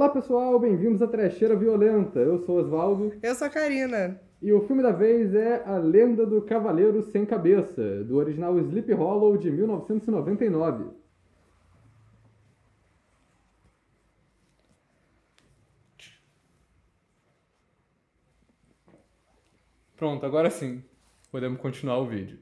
Olá pessoal, bem-vindos à Trecheira Violenta. Eu sou Oswaldo. Eu sou a Karina. E o filme da vez é A Lenda do Cavaleiro Sem Cabeça, do original Sleep Hollow de 1999. Pronto, agora sim. Podemos continuar o vídeo.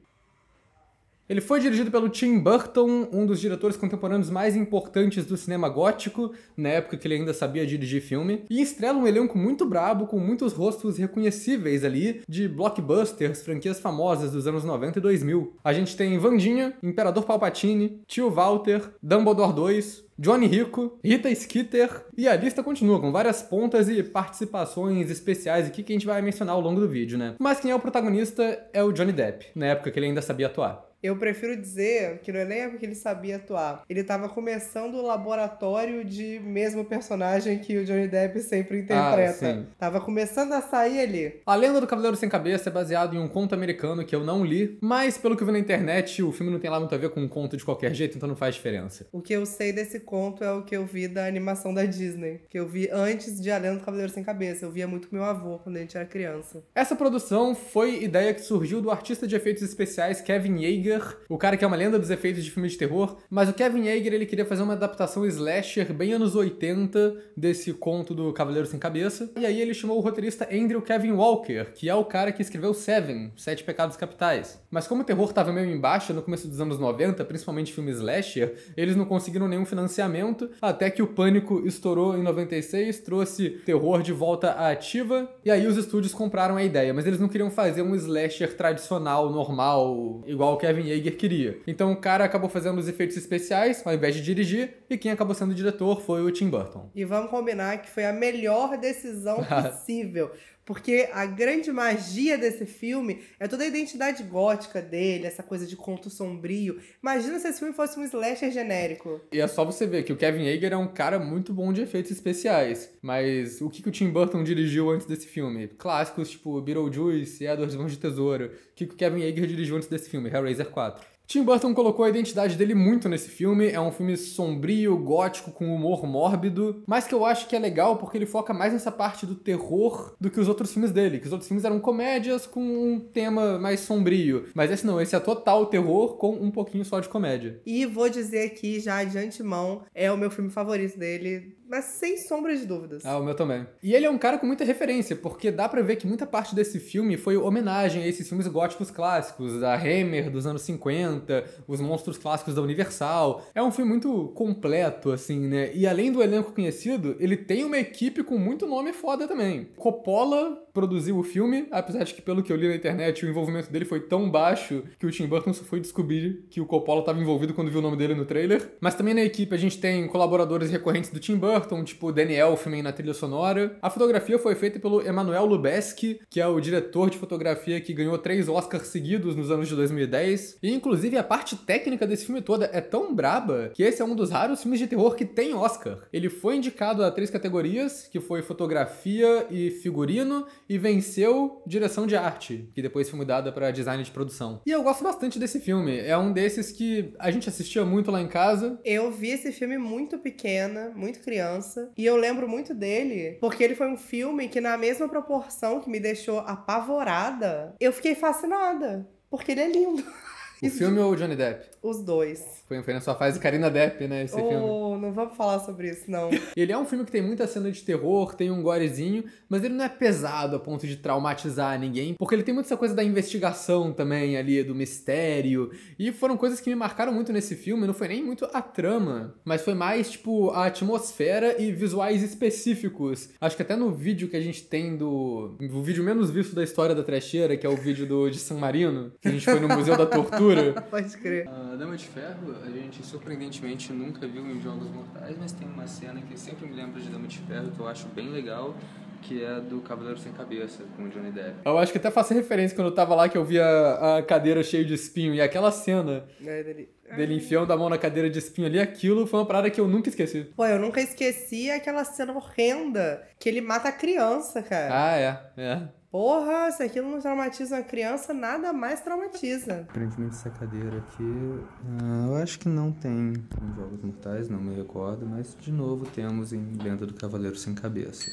Ele foi dirigido pelo Tim Burton, um dos diretores contemporâneos mais importantes do cinema gótico, na época que ele ainda sabia dirigir filme, e estrela um elenco muito brabo, com muitos rostos reconhecíveis ali, de blockbusters, franquias famosas dos anos 90 e 2000. A gente tem Vandinha, Imperador Palpatine, Tio Walter, Dumbledore 2, Johnny Rico, Rita Skeeter, e a lista continua com várias pontas e participações especiais aqui que a gente vai mencionar ao longo do vídeo, né? Mas quem é o protagonista é o Johnny Depp, na época que ele ainda sabia atuar. Eu prefiro dizer que no é elenco que ele sabia atuar, ele estava começando o laboratório de mesmo personagem que o Johnny Depp sempre ah, interpreta. Ah, tava começando a sair ali. A Lenda do Cavaleiro Sem Cabeça é baseado em um conto americano que eu não li, mas pelo que eu vi na internet, o filme não tem lá muito a ver com um conto de qualquer jeito, então não faz diferença. O que eu sei desse conto é o que eu vi da animação da Disney, que eu vi antes de A Lenda do Cavaleiro Sem Cabeça. Eu via muito com meu avô quando a gente era criança. Essa produção foi ideia que surgiu do artista de efeitos especiais Kevin Yeager o cara que é uma lenda dos efeitos de filmes de terror, mas o Kevin Yeager ele queria fazer uma adaptação slasher bem anos 80 desse conto do Cavaleiro Sem Cabeça, e aí ele chamou o roteirista Andrew Kevin Walker, que é o cara que escreveu Seven, Sete Pecados Capitais. Mas como o terror estava meio em baixa no começo dos anos 90, principalmente filme slasher, eles não conseguiram nenhum financiamento, até que o Pânico estourou em 96, trouxe terror de volta à ativa, e aí os estúdios compraram a ideia, mas eles não queriam fazer um slasher tradicional, normal, igual o Kevin Kevin Yeager queria. Então o cara acabou fazendo os efeitos especiais ao invés de dirigir, e quem acabou sendo o diretor foi o Tim Burton. E vamos combinar que foi a melhor decisão possível. Porque a grande magia desse filme é toda a identidade gótica dele, essa coisa de conto sombrio. Imagina se esse filme fosse um slasher genérico. E é só você ver que o Kevin Eger é um cara muito bom de efeitos especiais. Mas o que, que o Tim Burton dirigiu antes desse filme? Clássicos tipo Beetlejuice e a de Mãos de Tesouro. O que, que o Kevin Eger dirigiu antes desse filme? Hellraiser 4. Tim Burton colocou a identidade dele muito nesse filme. É um filme sombrio, gótico, com humor mórbido, mas que eu acho que é legal porque ele foca mais nessa parte do terror do que os outros filmes dele. Que os outros filmes eram comédias com um tema mais sombrio. Mas esse não, esse é total terror com um pouquinho só de comédia. E vou dizer aqui já de antemão, é o meu filme favorito dele mas sem sombra de dúvidas. Ah, o meu também. E ele é um cara com muita referência, porque dá para ver que muita parte desse filme foi homenagem a esses filmes góticos clássicos, da Hammer dos anos 50, os monstros clássicos da Universal. É um filme muito completo, assim, né? E além do elenco conhecido, ele tem uma equipe com muito nome foda também. Coppola produziu o filme, apesar de que, pelo que eu li na internet, o envolvimento dele foi tão baixo que o Tim Burton só foi descobrir que o Coppola estava envolvido quando viu o nome dele no trailer. Mas também na equipe a gente tem colaboradores recorrentes do Tim Burton, tipo Daniel filmando na trilha sonora. A fotografia foi feita pelo Emanuel Lubezki, que é o diretor de fotografia que ganhou três Oscars seguidos nos anos de 2010. E, inclusive, a parte técnica desse filme toda é tão braba que esse é um dos raros filmes de terror que tem Oscar. Ele foi indicado a três categorias, que foi fotografia e figurino, e venceu direção de arte, que depois foi mudada para design de produção. E eu gosto bastante desse filme. É um desses que a gente assistia muito lá em casa. Eu vi esse filme muito pequena, muito criança, e eu lembro muito dele, porque ele foi um filme que na mesma proporção que me deixou apavorada, eu fiquei fascinada, porque ele é lindo. O filme ou o Johnny Depp? Os dois. Foi, foi na sua fase Karina Depp, né? Esse oh, filme. Não vamos falar sobre isso, não. ele é um filme que tem muita cena de terror, tem um gorezinho, mas ele não é pesado a ponto de traumatizar ninguém, porque ele tem muita coisa da investigação também ali, do mistério. E foram coisas que me marcaram muito nesse filme. Não foi nem muito a trama, mas foi mais, tipo, a atmosfera e visuais específicos. Acho que até no vídeo que a gente tem do. O vídeo menos visto da história da trecheira, que é o vídeo do, de San Marino, que a gente foi no Museu da Tortura futuro. Pode crer. A ah, Dama de Ferro, a gente surpreendentemente nunca viu em Jogos Mortais, mas tem uma cena que sempre me lembra de Dama de Ferro, que eu acho bem legal, que é do Cavaleiro Sem Cabeça, com o Johnny Depp. Eu acho que até faço referência quando eu tava lá que eu via a cadeira cheia de espinho e aquela cena é, dele... dele enfiando a mão na cadeira de espinho ali, aquilo foi uma parada que eu nunca esqueci. Pô, eu nunca esqueci aquela cena horrenda que ele mata a criança, cara. Ah, é, é. Porra, se aquilo não traumatiza uma criança, nada mais traumatiza. Aparentemente essa cadeira aqui, ah, eu acho que não tem em Jogos Mortais, não me recordo, mas de novo temos em Lenda do Cavaleiro Sem Cabeça.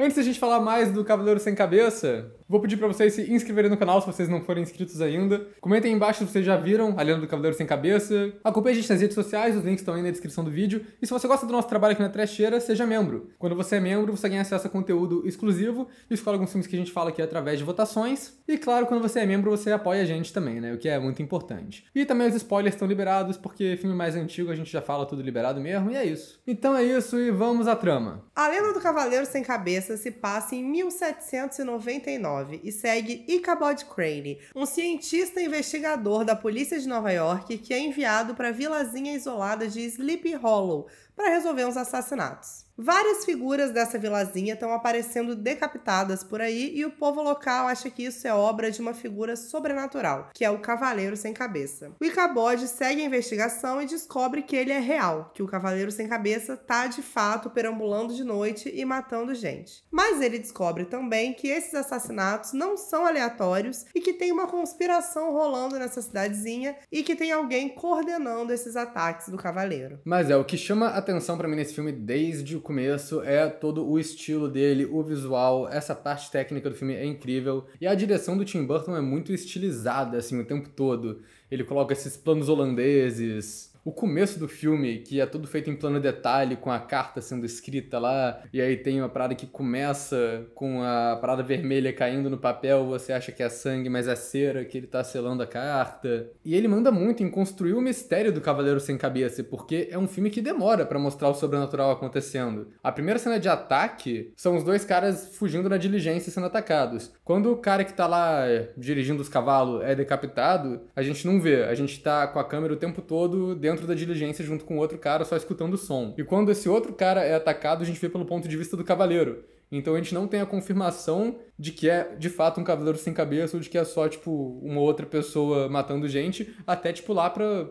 Antes da gente falar mais do Cavaleiro Sem Cabeça, Vou pedir para vocês se inscreverem no canal se vocês não forem inscritos ainda. Comentem aí embaixo se vocês já viram A Lenda do Cavaleiro Sem Cabeça. Acompanhe a gente nas redes sociais, os links estão aí na descrição do vídeo. E se você gosta do nosso trabalho aqui na Trecheira, seja membro. Quando você é membro, você ganha acesso a conteúdo exclusivo e escolhe alguns filmes que a gente fala aqui através de votações. E claro, quando você é membro, você apoia a gente também, né? O que é muito importante. E também os spoilers estão liberados, porque filme mais antigo a gente já fala tudo liberado mesmo, e é isso. Então é isso e vamos à trama. A Lenda do Cavaleiro Sem Cabeça se passa em 1799 e segue Ichabod Crane, um cientista investigador da polícia de Nova York que é enviado para a vilazinha isolada de Sleepy Hollow para resolver uns assassinatos. Várias figuras dessa vilazinha estão aparecendo decapitadas por aí e o povo local acha que isso é obra de uma figura sobrenatural, que é o Cavaleiro Sem Cabeça. O Icabod segue a investigação e descobre que ele é real, que o Cavaleiro Sem Cabeça tá de fato perambulando de noite e matando gente. Mas ele descobre também que esses assassinatos não são aleatórios e que tem uma conspiração rolando nessa cidadezinha e que tem alguém coordenando esses ataques do Cavaleiro. Mas é, o que chama atenção para mim nesse filme desde o começo é todo o estilo dele, o visual, essa parte técnica do filme é incrível. E a direção do Tim Burton é muito estilizada, assim, o tempo todo. Ele coloca esses planos holandeses, o começo do filme, que é tudo feito em plano detalhe, com a carta sendo escrita lá, e aí tem uma parada que começa com a parada vermelha caindo no papel, você acha que é sangue, mas é cera que ele tá selando a carta. E ele manda muito em construir o mistério do Cavaleiro Sem Cabeça, porque é um filme que demora para mostrar o sobrenatural acontecendo. A primeira cena de ataque são os dois caras fugindo na diligência e sendo atacados. Quando o cara que tá lá eh, dirigindo os cavalos é decapitado, a gente não vê, a gente tá com a câmera o tempo todo dentro dentro da diligência junto com outro cara só escutando o som. E quando esse outro cara é atacado, a gente vê pelo ponto de vista do cavaleiro. Então a gente não tem a confirmação de que é de fato um cavaleiro sem cabeça ou de que é só, tipo, uma outra pessoa matando gente, até, tipo, lá pra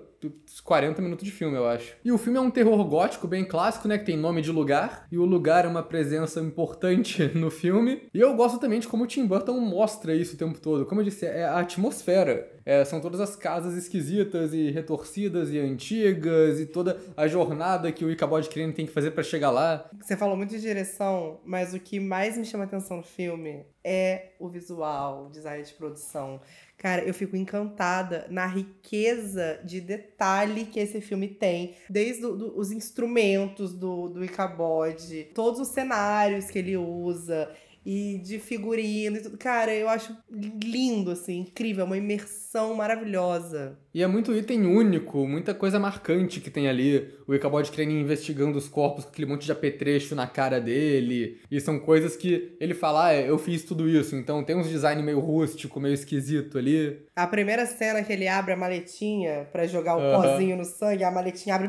40 minutos de filme, eu acho. E o filme é um terror gótico bem clássico, né? Que tem nome de lugar. E o lugar é uma presença importante no filme. E eu gosto também de como o Tim Burton mostra isso o tempo todo. Como eu disse, é a atmosfera. É, são todas as casas esquisitas e retorcidas e antigas e toda a jornada que o Icabod Crane tem que fazer para chegar lá. Você falou muito de direção, mas o que mais me chama atenção no filme é o visual, o design de produção. Cara, eu fico encantada na riqueza de detalhe que esse filme tem, desde do, os instrumentos do, do Icabod, todos os cenários que ele usa, e de figurino e tudo. Cara, eu acho lindo, assim, incrível, é uma imersão maravilhosa. E é muito item único, muita coisa marcante que tem ali. O Ichabod Crane investigando os corpos com aquele monte de apetrecho na cara dele. E são coisas que ele fala, ah, eu fiz tudo isso. Então tem uns design meio rústico, meio esquisito ali. A primeira cena que ele abre a maletinha para jogar o uhum. pozinho no sangue, a maletinha abre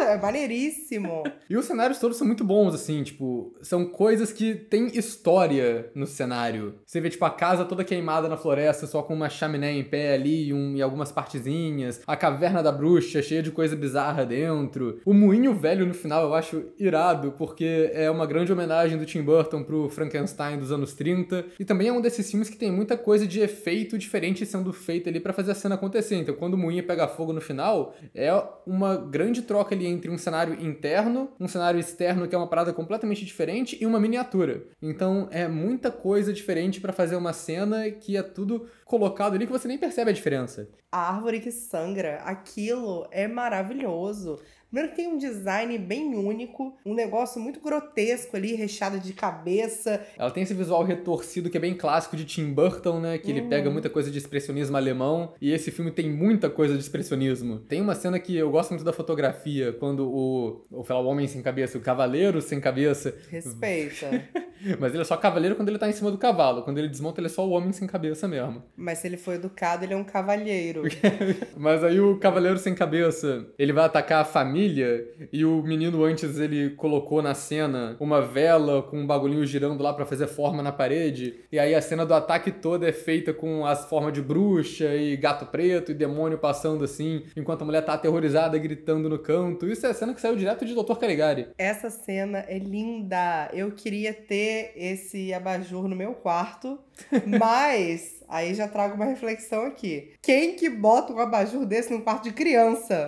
é maneiríssimo. e os cenários todos são muito bons, assim, tipo, são coisas que tem história no cenário. Você vê, tipo, a casa toda queimada na floresta, só com uma chaminé em pé ali um, e algumas partezinhas. A caverna da bruxa, cheia de coisa bizarra dentro. O moinho velho no final eu acho irado, porque é uma grande homenagem do Tim Burton pro Frankenstein dos anos 30. E também é um desses filmes que tem muita coisa de efeito diferente sendo feita ali para fazer a cena acontecer. Então, quando o moinho pega fogo no final, é uma grande troca ali entre um cenário interno, um cenário externo que é uma parada completamente diferente e uma miniatura. Então é muita coisa diferente para fazer uma cena que é tudo colocado ali que você nem percebe a diferença. A árvore que sangra, aquilo é maravilhoso. Primeiro tem um design bem único, um negócio muito grotesco ali, recheado de cabeça. Ela tem esse visual retorcido que é bem clássico de Tim Burton, né? Que ele pega uhum. muita coisa de expressionismo alemão e esse filme tem muita coisa de expressionismo. Tem uma cena que eu gosto muito da fotografia, quando o, ou falar, o homem sem cabeça, o cavaleiro sem cabeça. Respeita. Mas ele é só cavaleiro quando ele tá em cima do cavalo. Quando ele desmonta, ele é só o homem sem cabeça mesmo. Mas se ele foi educado, ele é um cavalheiro. Mas aí o cavaleiro sem cabeça, ele vai atacar a família família e o menino antes ele colocou na cena uma vela com um bagulhinho girando lá para fazer forma na parede. E aí a cena do ataque toda é feita com as formas de bruxa e gato preto e demônio passando assim, enquanto a mulher tá aterrorizada gritando no canto. Isso é a cena que saiu direto de Dr. Caligari. Essa cena é linda. Eu queria ter esse abajur no meu quarto, mas Aí já trago uma reflexão aqui. Quem que bota um abajur desse num quarto de criança?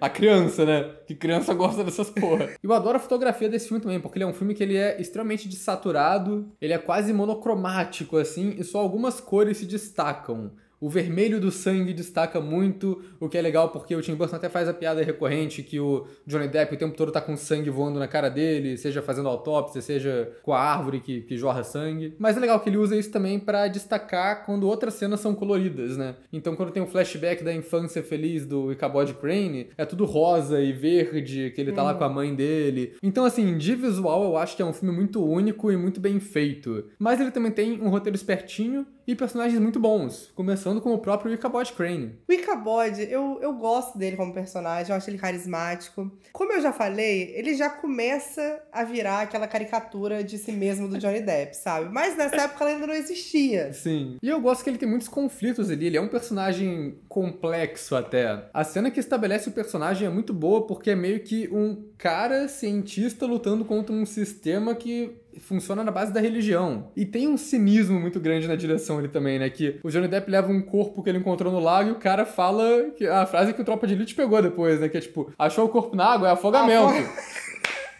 A criança, né? Que criança gosta dessas porra. Eu adoro a fotografia desse filme também, porque ele é um filme que ele é extremamente desaturado, ele é quase monocromático, assim, e só algumas cores se destacam. O vermelho do sangue destaca muito, o que é legal porque o Tim Burton até faz a piada recorrente que o Johnny Depp o tempo todo tá com sangue voando na cara dele, seja fazendo autópsia, seja com a árvore que, que jorra sangue. Mas é legal que ele usa isso também para destacar quando outras cenas são coloridas, né? Então quando tem um flashback da infância feliz do Ichabod Crane, é tudo rosa e verde, que ele tá uhum. lá hum. com a mãe dele. Então assim, de visual eu acho que é um filme muito único e muito bem feito. Mas ele também tem um roteiro espertinho e personagens muito bons, começando com o próprio Ichabod Crane. O Ichabod, eu, eu gosto dele como personagem, eu acho ele carismático. Como eu já falei, ele já começa a virar aquela caricatura de si mesmo do Johnny Depp, sabe? Mas nessa época ela ainda não existia. Sim. E eu gosto que ele tem muitos conflitos ali, ele é um personagem complexo até. A cena que estabelece o personagem é muito boa porque é meio que um cara cientista lutando contra um sistema que funciona na base da religião. E tem um cinismo muito grande na direção ali também, né? Que o Johnny Depp leva um corpo que ele encontrou no lago e o cara fala que, a frase que o Tropa de Elite pegou depois, né? Que é tipo, achou o corpo na água, é ah, afogamento.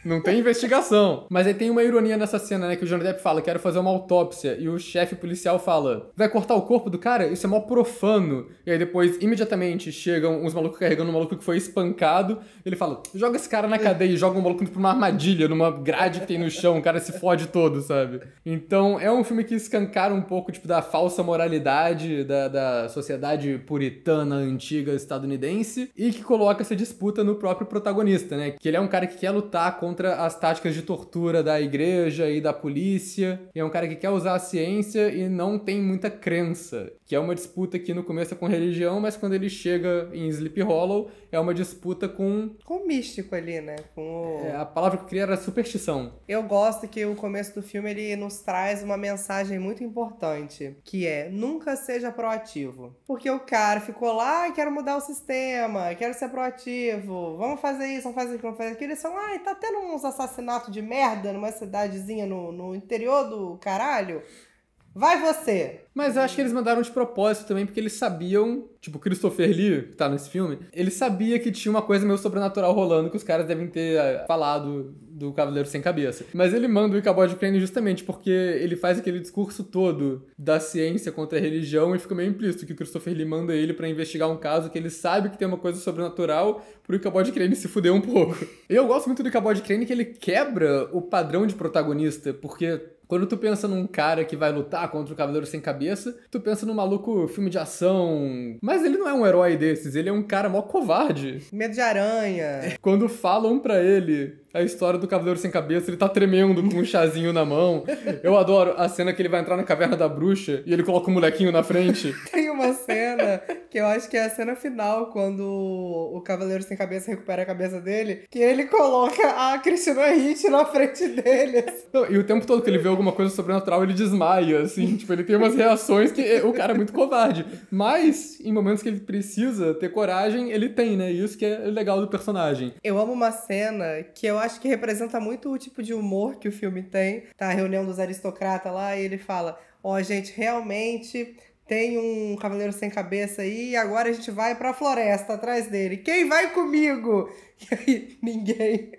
Não tem investigação. Mas aí tem uma ironia nessa cena, né? Que o Johnny Depp fala, quero fazer uma autópsia. E o chefe policial fala, vai cortar o corpo do cara? Isso é mó profano. E aí depois, imediatamente, chegam uns malucos carregando um maluco que foi espancado. Ele fala, joga esse cara na cadeia e joga um maluco pra uma armadilha, numa grade que tem no chão. O cara se fode todo, sabe? Então é um filme que escancara um pouco, tipo, da falsa moralidade da, da sociedade puritana antiga estadunidense. E que coloca essa disputa no próprio protagonista, né? Que ele é um cara que quer lutar contra contra as táticas de tortura da igreja e da polícia. E é um cara que quer usar a ciência e não tem muita crença que é uma disputa que no começo é com religião, mas quando ele chega em Sleep Hollow, é uma disputa com. Com o místico ali, né? Com o... é, a palavra que eu queria era superstição. Eu gosto que o começo do filme ele nos traz uma mensagem muito importante, que é nunca seja proativo. Porque o cara ficou lá, quero mudar o sistema, quero ser proativo, vamos fazer isso, vamos fazer aquilo, vamos fazer aquilo. Eles são, ai, tá tendo uns assassinatos de merda numa cidadezinha no, no interior do caralho. Vai você! Mas eu acho que eles mandaram de propósito também, porque eles sabiam, tipo, Christopher Lee, que tá nesse filme, ele sabia que tinha uma coisa meio sobrenatural rolando que os caras devem ter eh, falado do Cavaleiro Sem Cabeça. Mas ele manda o Icabod Crane justamente porque ele faz aquele discurso todo da ciência contra a religião e fica meio implícito que o Christopher Lee manda ele para investigar um caso que ele sabe que tem uma coisa sobrenatural pro Icabod Crane se fuder um pouco. Eu gosto muito do Icabod Crane que ele quebra o padrão de protagonista, porque quando tu pensa num cara que vai lutar contra o Cavaleiro Sem Cabeça, tu pensa num maluco filme de ação. Mas ele não é um herói desses, ele é um cara mó covarde. Medo de aranha. Quando falam pra ele a história do Cavaleiro Sem Cabeça, ele tá tremendo com um chazinho na mão. Eu adoro a cena que ele vai entrar na caverna da bruxa e ele coloca o um molequinho na frente. uma cena que eu acho que é a cena final, quando o Cavaleiro Sem Cabeça recupera a cabeça dele, que ele coloca a Cristina Hitch na frente dele. Assim. Não, e o tempo todo que ele vê alguma coisa sobrenatural, ele desmaia, assim. tipo, ele tem umas reações que o cara é muito covarde. Mas, em momentos que ele precisa ter coragem, ele tem, né? Isso que é legal do personagem. Eu amo uma cena que eu acho que representa muito o tipo de humor que o filme tem. Tá a reunião dos aristocratas lá e ele fala: Ó, oh, gente, realmente tem um cavaleiro sem cabeça aí, e agora a gente vai pra floresta atrás dele. Quem vai comigo? E aí, ninguém.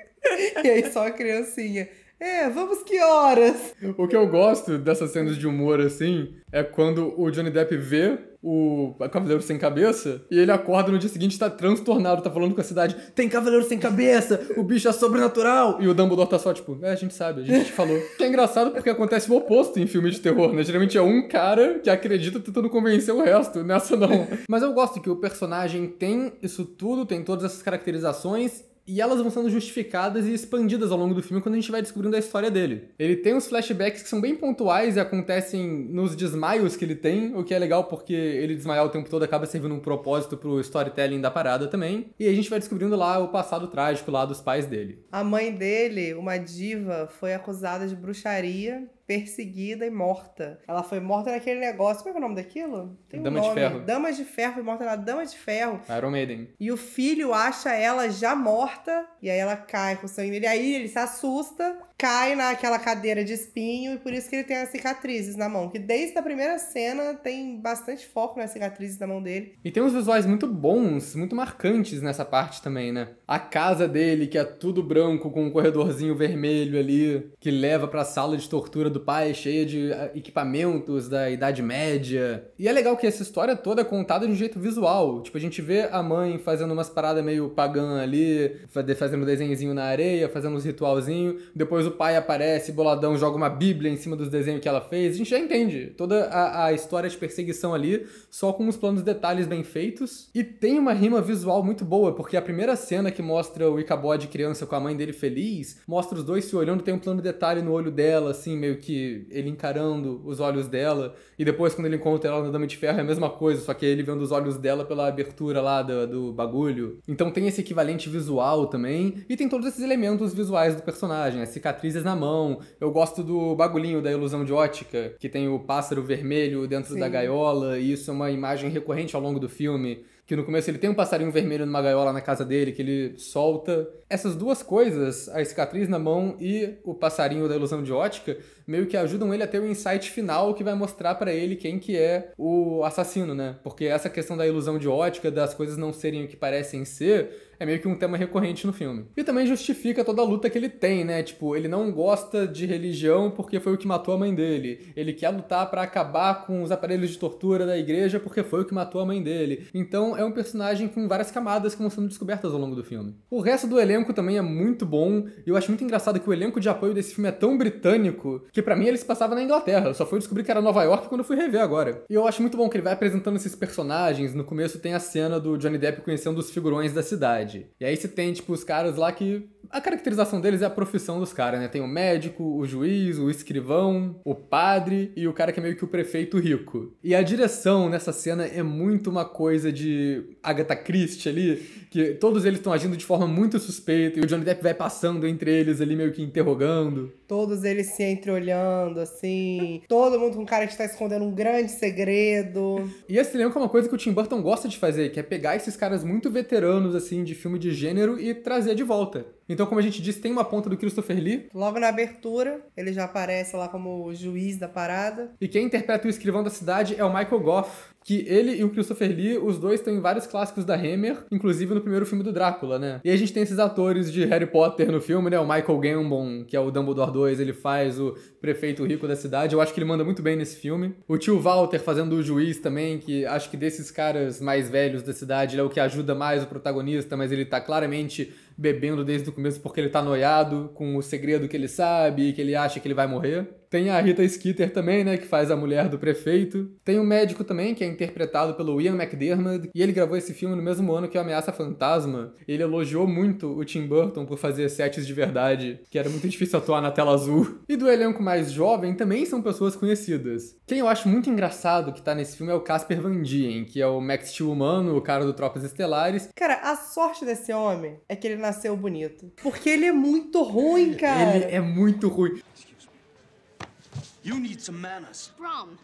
E aí, só a criancinha. É, vamos que horas? O que eu gosto dessas cenas de humor, assim, é quando o Johnny Depp vê o Cavaleiro Sem Cabeça e ele acorda no dia seguinte tá transtornado, tá falando com a cidade: tem Cavaleiro Sem Cabeça, o bicho é sobrenatural. E o Dumbledore tá só tipo: é, a gente sabe, a gente falou. Que é engraçado porque acontece o oposto em filme de terror, né? Geralmente é um cara que acredita tentando convencer o resto, nessa não. Mas eu gosto que o personagem tem isso tudo, tem todas essas caracterizações e elas vão sendo justificadas e expandidas ao longo do filme quando a gente vai descobrindo a história dele. Ele tem uns flashbacks que são bem pontuais e acontecem nos desmaios que ele tem, o que é legal porque ele desmaiar o tempo todo acaba servindo um propósito pro storytelling da parada também. E a gente vai descobrindo lá o passado trágico lá dos pais dele. A mãe dele, uma diva, foi acusada de bruxaria perseguida e morta. Ela foi morta naquele negócio. Como é, é o nome daquilo? Tem Dama um nome. de Ferro. Dama de Ferro foi morta na Dama de Ferro. Iron Maiden. E o filho acha ela já morta. E aí ela cai com o sangue E Aí ele se assusta cai naquela cadeira de espinho e por isso que ele tem as cicatrizes na mão. Que desde a primeira cena tem bastante foco nas cicatrizes na mão dele. E tem uns visuais muito bons, muito marcantes nessa parte também, né? A casa dele, que é tudo branco, com um corredorzinho vermelho ali, que leva pra sala de tortura do pai, cheia de eh, equipamentos da Idade Média. E é legal que essa história toda é contada de um jeito visual. Tipo, a gente vê a mãe fazendo umas paradas meio pagã ali, fazendo um desenhozinho na areia, fazendo uns ritualzinho, depois o pai aparece, boladão, joga uma bíblia em cima dos desenhos que ela fez. A gente já entende toda a, a história de perseguição ali, só com os planos detalhes bem feitos. E tem uma rima visual muito boa, porque a primeira cena que mostra o de criança com a mãe dele feliz, mostra os dois se olhando, tem um plano detalhe no olho dela, assim, meio que ele encarando os olhos dela. E depois, quando ele encontra ela no Dama de Ferro, é a mesma coisa, só que ele vendo os olhos dela pela abertura lá do, do bagulho. Então tem esse equivalente visual também, e tem todos esses elementos visuais do personagem, a cicatriz cicatrizes na mão. Eu gosto do bagulhinho da ilusão de ótica, que tem o pássaro vermelho dentro Sim. da gaiola, e isso é uma imagem recorrente ao longo do filme. Que no começo ele tem um passarinho vermelho numa gaiola na casa dele, que ele solta. Essas duas coisas, a cicatriz na mão e o passarinho da ilusão de ótica, meio que ajudam ele a ter o um insight final que vai mostrar para ele quem que é o assassino, né? Porque essa questão da ilusão de ótica, das coisas não serem o que parecem ser, é meio que um tema recorrente no filme. E também justifica toda a luta que ele tem, né? Tipo, ele não gosta de religião porque foi o que matou a mãe dele. Ele quer lutar para acabar com os aparelhos de tortura da igreja porque foi o que matou a mãe dele. Então é um personagem com várias camadas que vão sendo descobertas ao longo do filme. O resto do elenco também é muito bom, e eu acho muito engraçado que o elenco de apoio desse filme é tão britânico que para mim ele se passava na Inglaterra. Eu só fui descobrir que era Nova York quando eu fui rever agora. E eu acho muito bom que ele vai apresentando esses personagens. No começo tem a cena do Johnny Depp conhecendo os figurões da cidade. E aí você tem, tipo, os caras lá que. A caracterização deles é a profissão dos caras, né? Tem o médico, o juiz, o escrivão, o padre e o cara que é meio que o prefeito rico. E a direção nessa cena é muito uma coisa de Agatha Christie ali, que todos eles estão agindo de forma muito suspeita e o Johnny Depp vai passando entre eles ali, meio que interrogando. Todos eles se entreolhando, assim. Todo mundo com cara que está escondendo um grande segredo. E esse elenco é uma coisa que o Tim Burton gosta de fazer, que é pegar esses caras muito veteranos, assim, de de filme de gênero e trazer de volta. Então, como a gente disse, tem uma ponta do Christopher Lee. Logo na abertura, ele já aparece lá como juiz da parada. E quem interpreta o escrivão da cidade é o Michael Goff. Que ele e o Christopher Lee, os dois estão em vários clássicos da Hammer, inclusive no primeiro filme do Drácula, né? E a gente tem esses atores de Harry Potter no filme, né? O Michael Gambon, que é o Dumbledore 2, ele faz o prefeito rico da cidade. Eu acho que ele manda muito bem nesse filme. O tio Walter fazendo o juiz também, que acho que desses caras mais velhos da cidade, ele é o que ajuda mais o protagonista, mas ele tá claramente bebendo desde o começo porque ele tá noiado com o segredo que ele sabe e que ele acha que ele vai morrer. Tem a Rita Skeeter também, né, que faz a mulher do prefeito. Tem o um médico também, que é interpretado pelo Ian McDermott, e ele gravou esse filme no mesmo ano que o Ameaça Fantasma. Ele elogiou muito o Tim Burton por fazer sets de verdade, que era muito difícil atuar na tela azul. E do elenco mais jovem também são pessoas conhecidas. Quem eu acho muito engraçado que tá nesse filme é o Casper Van Dien, que é o Max Steel humano, o cara do Tropas Estelares. Cara, a sorte desse homem é que ele nasceu bonito. Porque ele é muito ruim, cara. Ele é muito ruim.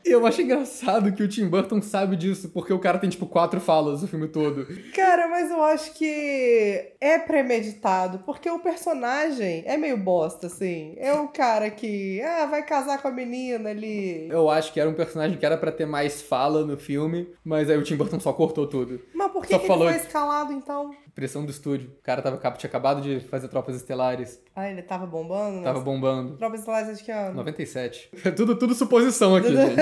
Eu acho engraçado que o Tim Burton sabe disso, porque o cara tem, tipo, quatro falas o filme todo. Cara, mas eu acho que é premeditado, porque o personagem é meio bosta, assim. É um cara que, ah, vai casar com a menina ali. Eu acho que era um personagem que era para ter mais fala no filme, mas aí o Tim Burton só cortou tudo. Mas por que, que falou... ele foi escalado, então? pressão do estúdio. O cara tava, tinha acabado de fazer Tropas Estelares. Ah, ele tava bombando? Né? Tava nossa. bombando. Tropas Estelares acho que é ano? 97. É tudo, tudo suposição aqui, gente.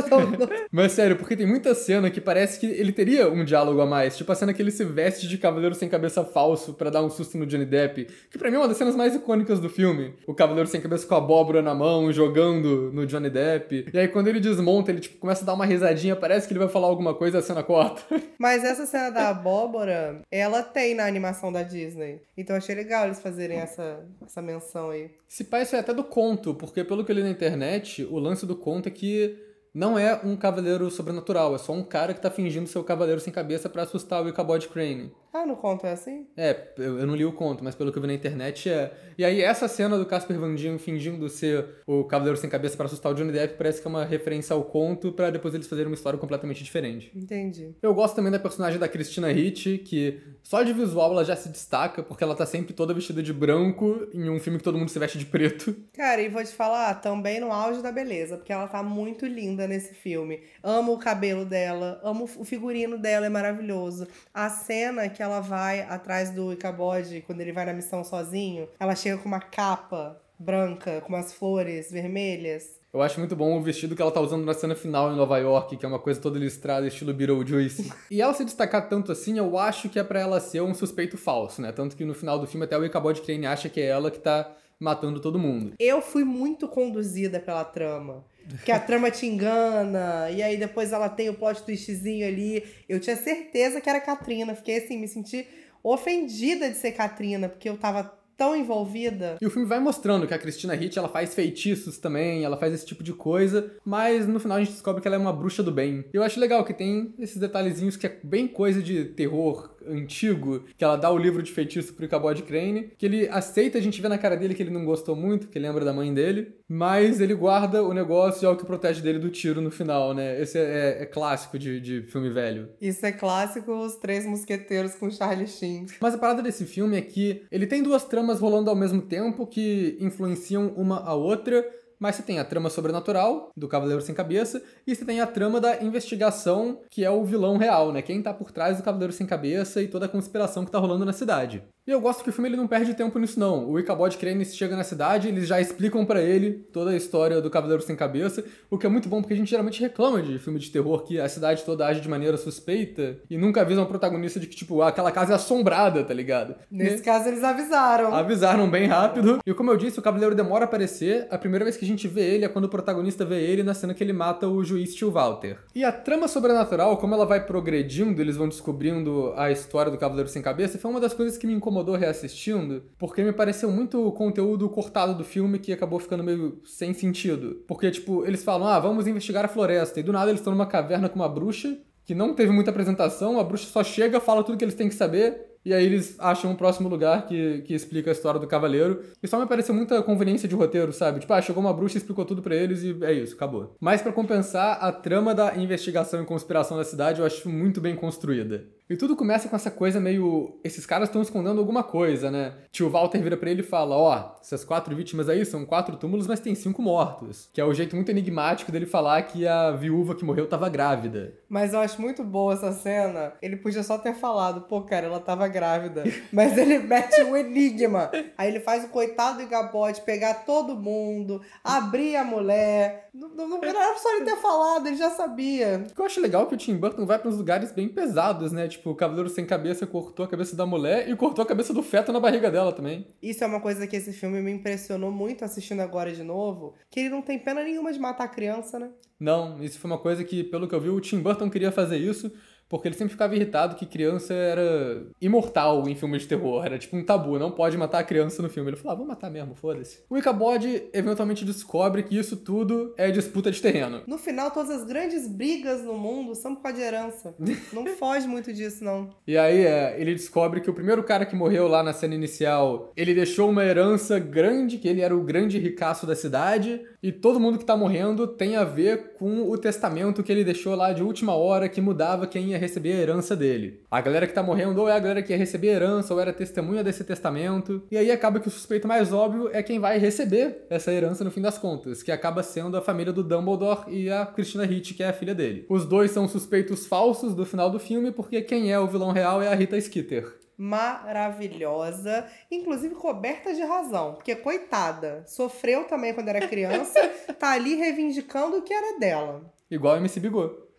Mas sério, porque tem muita cena que parece que ele teria um diálogo a mais. Tipo a cena que ele se veste de cavaleiro sem cabeça falso para dar um susto no Johnny Depp. Que pra mim é uma das cenas mais icônicas do filme. O cavaleiro sem cabeça com a abóbora na mão, jogando no Johnny Depp. E aí quando ele desmonta, ele tipo, começa a dar uma risadinha, parece que ele vai falar alguma coisa, a cena corta. Mas essa cena da abóbora, ela tem na animação da Disney. Então achei legal eles fazerem essa, essa menção aí. Se pá, isso é até do conto, porque pelo que eu li na internet, o lance do conto é que não é um cavaleiro sobrenatural, é só um cara que tá fingindo ser o cavaleiro sem cabeça para assustar o Ichabod Crane. Ah, no conto é assim? É, eu, eu, não li o conto, mas pelo que eu vi na internet é. E aí essa cena do Casper Van Dien fingindo ser o cavaleiro sem cabeça para assustar o Johnny Depp parece que é uma referência ao conto para depois eles fazerem uma história completamente diferente. Entendi. Eu gosto também da personagem da Christina Hitch, que só de visual ela já se destaca, porque ela tá sempre toda vestida de branco em um filme que todo mundo se veste de preto. Cara, e vou te falar, também no auge da beleza, porque ela tá muito linda linda nesse filme. Amo o cabelo dela, amo o figurino dela, é maravilhoso. A cena que ela vai atrás do Icabod, quando ele vai na missão sozinho, ela chega com uma capa branca, com umas flores vermelhas. Eu acho muito bom o vestido que ela tá usando na cena final em Nova York, que é uma coisa toda listrada, estilo Beetlejuice. e ela se destacar tanto assim, eu acho que é para ela ser um suspeito falso, né? Tanto que no final do filme até o Icabod Crane acha que é ela que tá matando todo mundo. Eu fui muito conduzida pela trama. Que a trama te engana, e aí depois ela tem o plot twistzinho ali. Eu tinha certeza que era Katrina, fiquei assim, me senti ofendida de ser Katrina, porque eu tava tão envolvida. E o filme vai mostrando que a Christina Hitch, ela faz feitiços também, ela faz esse tipo de coisa, mas no final a gente descobre que ela é uma bruxa do bem. Eu acho legal que tem esses detalhezinhos que é bem coisa de terror antigo, que ela dá o livro de feitiço pro Ichabod Crane, que ele aceita, a gente vê na cara dele que ele não gostou muito, que lembra da mãe dele, mas ele guarda o negócio e é o que protege dele do tiro no final, né? Esse é, é, é clássico de, de filme velho. Isso é clássico, Os Três Mosqueteiros com Charlie Sheen. Mas a parada desse filme é que ele tem duas tramas rolando ao mesmo tempo que influenciam uma a outra, mas você tem a trama sobrenatural do Cavaleiro Sem Cabeça e você tem a trama da investigação, que é o vilão real, né? Quem tá por trás do Cavaleiro Sem Cabeça e toda a conspiração que tá rolando na cidade. E eu gosto que o filme ele não perde tempo nisso não. O Ichabod Crane chega na cidade, eles já explicam para ele toda a história do Cavaleiro Sem Cabeça, o que é muito bom porque a gente geralmente reclama de filme de terror que a cidade toda age de maneira suspeita e nunca avisam o protagonista de que, tipo, aquela casa é assombrada, tá ligado? Nesse e... caso eles avisaram. Avisaram bem rápido. E como eu disse, o Cavaleiro demora a aparecer. A primeira vez que a gente vê ele é quando o protagonista vê ele na cena que ele mata o juiz Tio Walter. E a trama sobrenatural, como ela vai progredindo, eles vão descobrindo a história do Cavaleiro Sem Cabeça, foi uma das coisas que me incomodou reassistindo, porque me pareceu muito conteúdo cortado do filme que acabou ficando meio sem sentido. Porque, tipo, eles falam, ah, vamos investigar a floresta, e do nada eles estão numa caverna com uma bruxa, que não teve muita apresentação, a bruxa só chega, fala tudo que eles têm que saber, e aí eles acham um próximo lugar que, que explica a história do cavaleiro. E só me pareceu muita conveniência de roteiro, sabe? Tipo, ah, chegou uma bruxa, explicou tudo para eles e é isso, acabou. Mas para compensar, a trama da investigação e conspiração da cidade eu acho muito bem construída. E tudo começa com essa coisa meio. Esses caras estão escondendo alguma coisa, né? Tio Walter vira para ele e fala: Ó, oh, essas quatro vítimas aí são quatro túmulos, mas tem cinco mortos. Que é o jeito muito enigmático dele falar que a viúva que morreu tava grávida. Mas eu acho muito boa essa cena. Ele podia só ter falado: pô, cara, ela tava grávida. Mas ele mete um enigma. Aí ele faz o coitado do Gabote pegar todo mundo, abrir a mulher. Não, não, não era só ele ter falado, ele já sabia. O que eu acho legal é que o Tim Burton vai para uns lugares bem pesados, né? Tipo, o Cavaleiro Sem Cabeça cortou a cabeça da mulher e cortou a cabeça do feto na barriga dela também. Isso é uma coisa que esse filme me impressionou muito assistindo agora de novo, que ele não tem pena nenhuma de matar a criança, né? Não, isso foi uma coisa que, pelo que eu vi, o Tim Burton queria fazer isso, porque ele sempre ficava irritado que criança era imortal em filmes de terror, era tipo um tabu, não pode matar a criança no filme. Ele falava, ah, vou matar mesmo, foda-se. O Ichabod eventualmente descobre que isso tudo é disputa de terreno. No final, todas as grandes brigas no mundo são por causa de herança. Não foge muito disso, não. E aí, é, ele descobre que o primeiro cara que morreu lá na cena inicial, ele deixou uma herança grande, que ele era o grande ricaço da cidade, e todo mundo que está morrendo tem a ver com o testamento que ele deixou lá de última hora que mudava quem ia receber a herança dele. A galera que está morrendo ou é a galera que ia receber a herança ou era testemunha desse testamento. E aí acaba que o suspeito mais óbvio é quem vai receber essa herança no fim das contas, que acaba sendo a família do Dumbledore e a Christina Hitch, que é a filha dele. Os dois são suspeitos falsos do final do filme porque quem é o vilão real é a Rita Skeeter maravilhosa, inclusive coberta de razão, porque coitada, sofreu também quando era criança, tá ali reivindicando o que era dela. Igual a MC Bigot.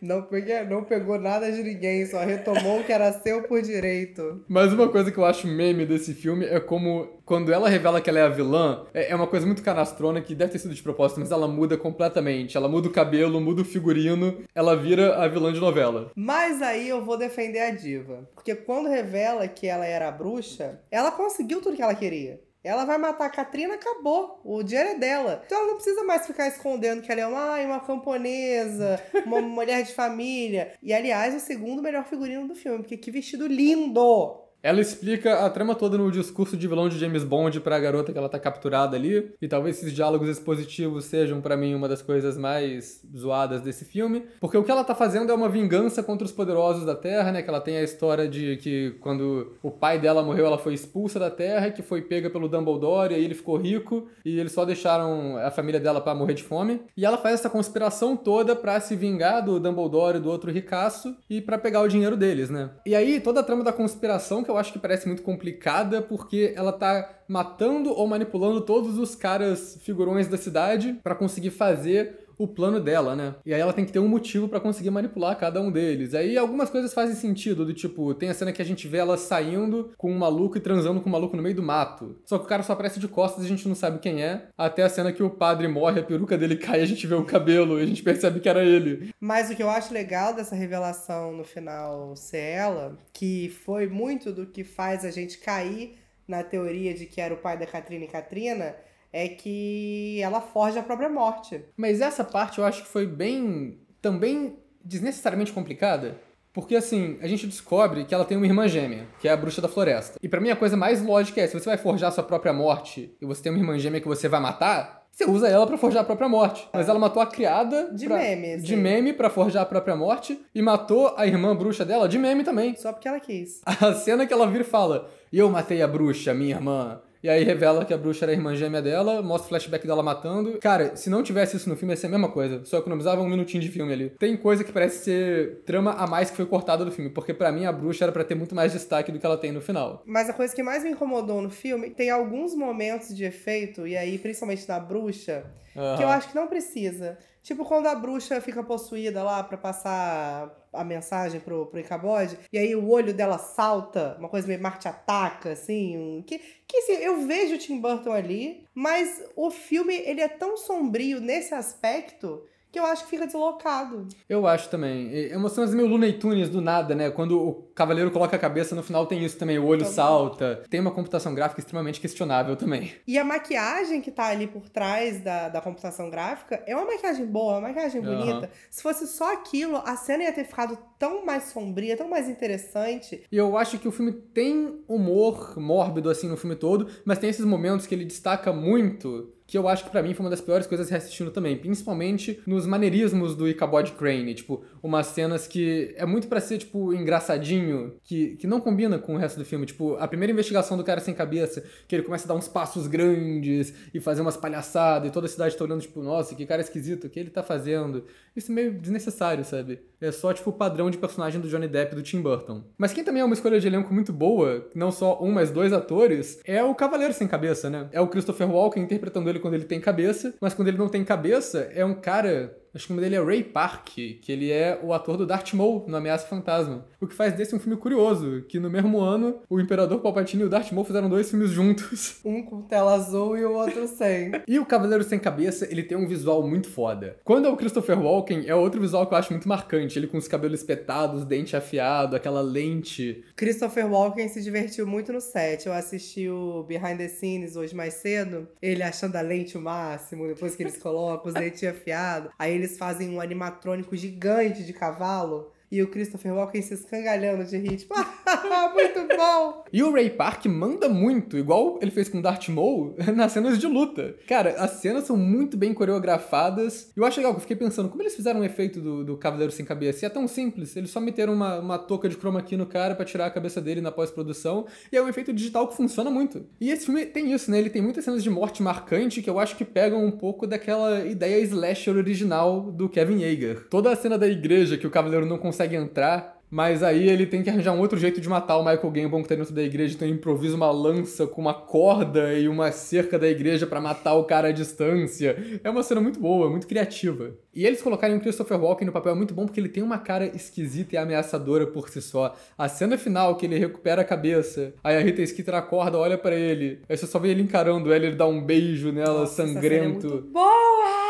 Não, pegou não pegou nada de ninguém, só retomou o que era seu por direito. Mas uma coisa que eu acho meme desse filme é como quando ela revela que ela é a vilã, é, é uma coisa muito canastrona que deve ter sido de propósito, mas ela muda completamente. Ela muda o cabelo, muda o figurino, ela vira a vilã de novela. Mas aí eu vou defender a diva. Porque quando revela que ela era a bruxa, ela conseguiu tudo que ela queria. Ela vai matar a Katrina, acabou. O dinheiro é dela. Então ela não precisa mais ficar escondendo que ela é uma, uma camponesa, uma mulher de família. E aliás, o segundo melhor figurino do filme, porque que vestido lindo! Ela explica a trama toda no discurso de vilão de James Bond para a garota que ela tá capturada ali, e talvez esses diálogos expositivos sejam para mim uma das coisas mais zoadas desse filme, porque o que ela tá fazendo é uma vingança contra os poderosos da Terra, né? Que ela tem a história de que quando o pai dela morreu, ela foi expulsa da Terra, que foi pega pelo Dumbledore, e aí ele ficou rico e eles só deixaram a família dela para morrer de fome. E ela faz essa conspiração toda para se vingar do Dumbledore e do outro ricaço e para pegar o dinheiro deles, né? E aí toda a trama da conspiração que eu acho que parece muito complicada, porque ela tá matando ou manipulando todos os caras figurões da cidade para conseguir fazer o plano dela, né? E aí ela tem que ter um motivo para conseguir manipular cada um deles. Aí algumas coisas fazem sentido, do tipo, tem a cena que a gente vê ela saindo com um maluco e transando com um maluco no meio do mato. Só que o cara só aparece de costas e a gente não sabe quem é, até a cena que o padre morre, a peruca dele cai, e a gente vê o cabelo e a gente percebe que era ele. Mas o que eu acho legal dessa revelação no final ser ela, que foi muito do que faz a gente cair na teoria de que era o pai da Katrina e Katrina, é que ela forja a própria morte. Mas essa parte eu acho que foi bem. também desnecessariamente complicada. Porque assim, a gente descobre que ela tem uma irmã gêmea, que é a bruxa da floresta. E para mim a coisa mais lógica é, se você vai forjar sua própria morte e você tem uma irmã gêmea que você vai matar, você usa ela para forjar a própria morte. Mas ela matou a criada de pra, meme, assim. de meme para forjar a própria morte e matou a irmã bruxa dela de meme também. Só porque ela quis. A cena que ela vira e fala: "Eu matei a bruxa, minha irmã". E aí revela que a bruxa era a irmã gêmea dela, mostra o flashback dela matando. Cara, se não tivesse isso no filme, ia ser a mesma coisa. Só economizava um minutinho de filme ali. Tem coisa que parece ser trama a mais que foi cortada do filme, porque para mim a bruxa era para ter muito mais destaque do que ela tem no final. Mas a coisa que mais me incomodou no filme, tem alguns momentos de efeito, e aí principalmente na bruxa, uhum. que eu acho que não precisa. Tipo quando a bruxa fica possuída lá para passar a mensagem pro, pro Icabod, e aí o olho dela salta, uma coisa meio Marte ataca, assim. que, que assim, eu vejo o Tim Burton ali, mas o filme ele é tão sombrio nesse aspecto que eu acho que fica deslocado. Eu acho também. É umas cenas meio Looney Tunes do nada, né? Quando o cavaleiro coloca a cabeça no final tem isso também, o olho salta. Tem uma computação gráfica extremamente questionável também. E a maquiagem que tá ali por trás da, da computação gráfica é uma maquiagem boa, é uma maquiagem bonita. Se fosse só aquilo, a cena ia ter ficado tão mais sombria, tão mais interessante. E eu acho que o filme tem humor mórbido assim no filme todo, mas tem esses momentos que ele destaca muito que eu acho que para mim foi uma das piores coisas reassistindo também, principalmente nos maneirismos do Ichabod Crane, tipo, umas cenas que é muito para ser, tipo, engraçadinho, que, que não combina com o resto do filme, tipo, a primeira investigação do cara sem cabeça, que ele começa a dar uns passos grandes e fazer umas palhaçadas e toda a cidade tá olhando, tipo, nossa, que cara esquisito, o que ele tá fazendo? Isso é meio desnecessário, sabe? É só, tipo, o padrão de personagem do Johnny Depp e do Tim Burton. Mas quem também é uma escolha de elenco muito boa, não só um, mas dois atores, é o Cavaleiro Sem Cabeça, né? É o Christopher Walken interpretando ele quando ele tem cabeça, mas quando ele não tem cabeça, é um cara acho que o nome dele é Ray Park, que ele é o ator do Darth Maul no Ameaça Fantasma. O que faz desse um filme curioso, que no mesmo ano o Imperador Palpatine e o Darth Maul fizeram dois filmes juntos. Um com tela azul e o outro sem. e o Cavaleiro Sem Cabeça, ele tem um visual muito foda. Quando é o Christopher Walken, é outro visual que eu acho muito marcante. Ele com os cabelos espetados, dente afiado, aquela lente. Christopher Walken se divertiu muito no set. Eu assisti o Behind the Scenes hoje mais cedo, ele achando a lente o máximo, depois que eles colocam os dentes afiados. Aí ele eles fazem um animatrônico gigante de cavalo e o Christopher Walken se escangalhando de rir, tipo, ah, muito bom! E o Ray Park manda muito, igual ele fez com Darth Maul, nas cenas de luta. Cara, as cenas são muito bem coreografadas. Eu acho legal, eu fiquei pensando, como eles fizeram o um efeito do, do Cavaleiro Sem Cabeça? E é tão simples, eles só meteram uma, uma touca de chroma key no cara para tirar a cabeça dele na pós-produção, e é um efeito digital que funciona muito. E esse filme tem isso, né? Ele tem muitas cenas de morte marcante que eu acho que pegam um pouco daquela ideia slasher original do Kevin Yeager. Toda a cena da igreja que o Cavaleiro não consegue consegue entrar. Mas aí ele tem que arranjar um outro jeito de matar o Michael Gambon que tá dentro da igreja, então ele improvisa uma lança com uma corda e uma cerca da igreja para matar o cara à distância. É uma cena muito boa, muito criativa. E eles colocarem o Christopher Walken no papel é muito bom porque ele tem uma cara esquisita e ameaçadora por si só. A cena final que ele recupera a cabeça, aí a Rita Skeeter acorda, olha para ele, aí você só vê ele encarando ela, ele dá um beijo nela, Nossa, sangrento. Essa cena é muito boa!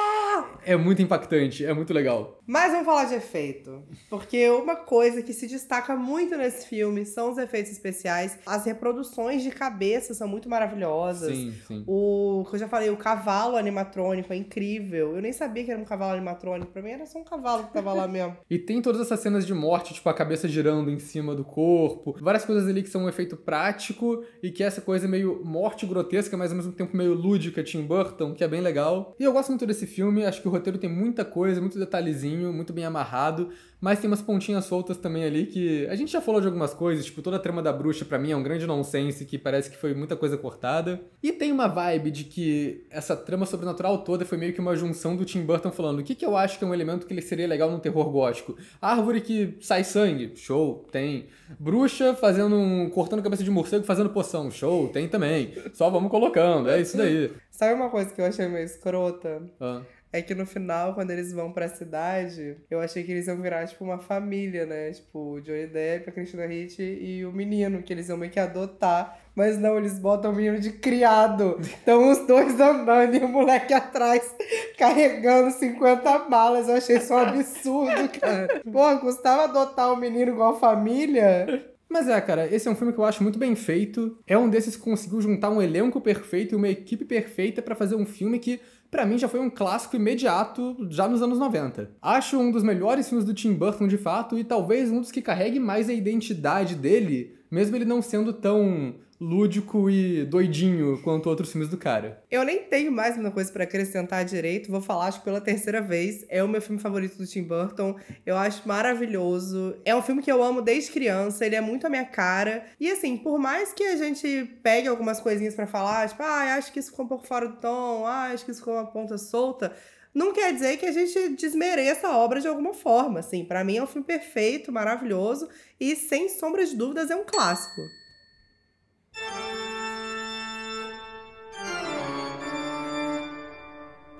é muito impactante, é muito legal. Mas vamos falar de efeito. Porque uma coisa que se destaca muito nesse filme são os efeitos especiais. As reproduções de cabeça são muito maravilhosas. Sim, sim. O que eu já falei, o cavalo animatrônico é incrível. Eu nem sabia que era um cavalo animatrônico. Pra mim era só um cavalo que tava lá mesmo. e tem todas essas cenas de morte, tipo a cabeça girando em cima do corpo. Várias coisas ali que são um efeito prático e que é essa coisa meio morte grotesca, mas ao mesmo tempo meio lúdica, Tim Burton, que é bem legal. E eu gosto muito desse filme, acho que o roteiro tem muita coisa, muito detalhezinho, muito bem amarrado, mas tem umas pontinhas soltas também ali que a gente já falou de algumas coisas, tipo toda a trama da bruxa para mim é um grande nonsense que parece que foi muita coisa cortada. E tem uma vibe de que essa trama sobrenatural toda foi meio que uma junção do Tim Burton falando: "O que que eu acho que é um elemento que seria legal num terror gótico? Árvore que sai sangue, show, tem. Bruxa fazendo um cortando cabeça de morcego, fazendo poção, show, tem também. Só vamos colocando, é isso daí." Sabe uma coisa que eu achei meio escrota? Ah. É que no final, quando eles vão pra cidade, eu achei que eles iam virar, tipo, uma família, né? Tipo, o Johnny Depp, a Christina Hitch e o menino, que eles iam meio que adotar. Mas não, eles botam o menino de criado. Então os dois andando e o moleque atrás carregando 50 malas. Eu achei isso um absurdo, cara. Pô, custava adotar o um menino igual família? Mas é, cara, esse é um filme que eu acho muito bem feito. É um desses que conseguiu juntar um elenco perfeito e uma equipe perfeita para fazer um filme que para mim já foi um clássico imediato já nos anos 90. Acho um dos melhores filmes do Tim Burton de fato e talvez um dos que carregue mais a identidade dele, mesmo ele não sendo tão lúdico e doidinho quanto outros filmes do cara. Eu nem tenho mais uma coisa para acrescentar direito, vou falar acho pela terceira vez. É o meu filme favorito do Tim Burton. Eu acho maravilhoso. É um filme que eu amo desde criança, ele é muito a minha cara. E assim, por mais que a gente pegue algumas coisinhas para falar, tipo, ah, acho que isso ficou um pouco fora do tom, ah, acho que isso ficou uma ponta solta, não quer dizer que a gente desmereça a obra de alguma forma, assim. Para mim é um filme perfeito, maravilhoso e sem sombra de dúvidas é um clássico.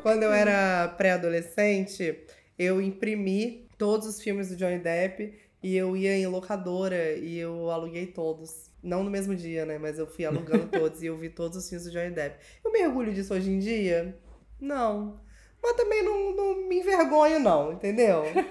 Quando eu era pré-adolescente, eu imprimi todos os filmes do Johnny Depp e eu ia em locadora e eu aluguei todos. Não no mesmo dia, né? Mas eu fui alugando todos e eu vi todos os filmes do Johnny Depp. Eu me orgulho disso hoje em dia? Não. Mas também não, não me envergonho, não, entendeu?